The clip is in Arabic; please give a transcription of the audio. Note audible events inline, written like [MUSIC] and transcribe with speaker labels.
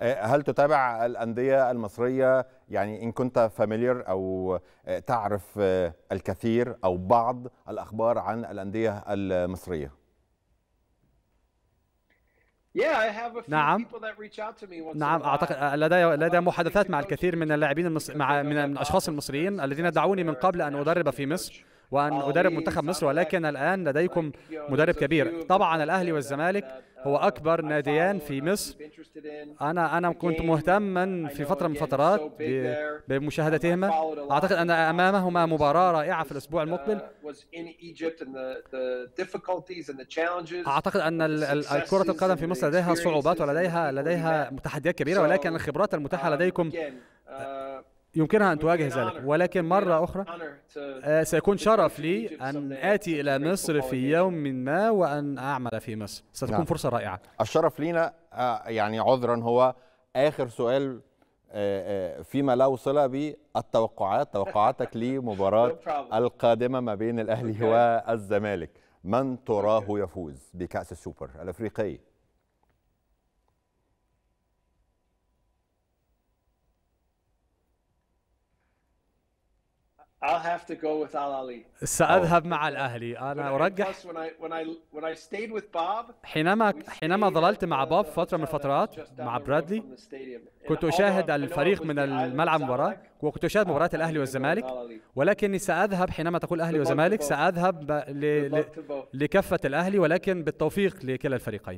Speaker 1: آه، هل تتابع الأندية المصرية يعني إن كنت فاميليير أو آه، تعرف آه، الكثير أو بعض الأخبار عن الأندية المصرية؟
Speaker 2: نعم نعم اعتقد لدي لدي محادثات مع الكثير من اللاعبين المصر مع من الاشخاص المصريين الذين دعوني من قبل ان ادرب في مصر وان ادرب آه، منتخب مصر ولكن الآن لديكم مدرب كبير طبعا الأهلي uh, والزمالك هو أكبر ناديان في مصر أنا أنا كنت مهتما في فترة من الفترات بمشاهدتهما أعتقد أن أمامهما مباراة رائعة في الأسبوع uh, المقبل أعتقد أن كرة القدم في مصر لديها صعوبات ولديها لديها تحديات كبيرة ولكن الخبرات المتاحة um, لديكم uh, يمكنها أن تواجه ذلك ولكن مرة أخرى آه، سيكون شرف لي أن آتي إلى مصر في يوم ما وأن أعمل في مصر ستكون نعم. فرصة رائعة الشرف لينا
Speaker 1: آه، يعني عذرا هو آخر سؤال آه، فيما لا صلة بالتوقعات توقعاتك [LAUGHS] لمباراة القادمة ما بين الأهلي والزمالك من تراه يفوز بكأس السوبر الأفريقي
Speaker 2: I'll have to go with Al Ali. سأذهب oh. مع الأهلي أنا أرجح حينما حينما ظللت مع باب فترة من الفترات مع برادلي كنت أشاهد الفريق من الملعب مباراة وكنت أشاهد مباراة الأهلي والزمالك ولكني سأذهب حينما تقول أهلي وزمالك سأذهب ل... لكفة الأهلي ولكن بالتوفيق لكلا الفريقين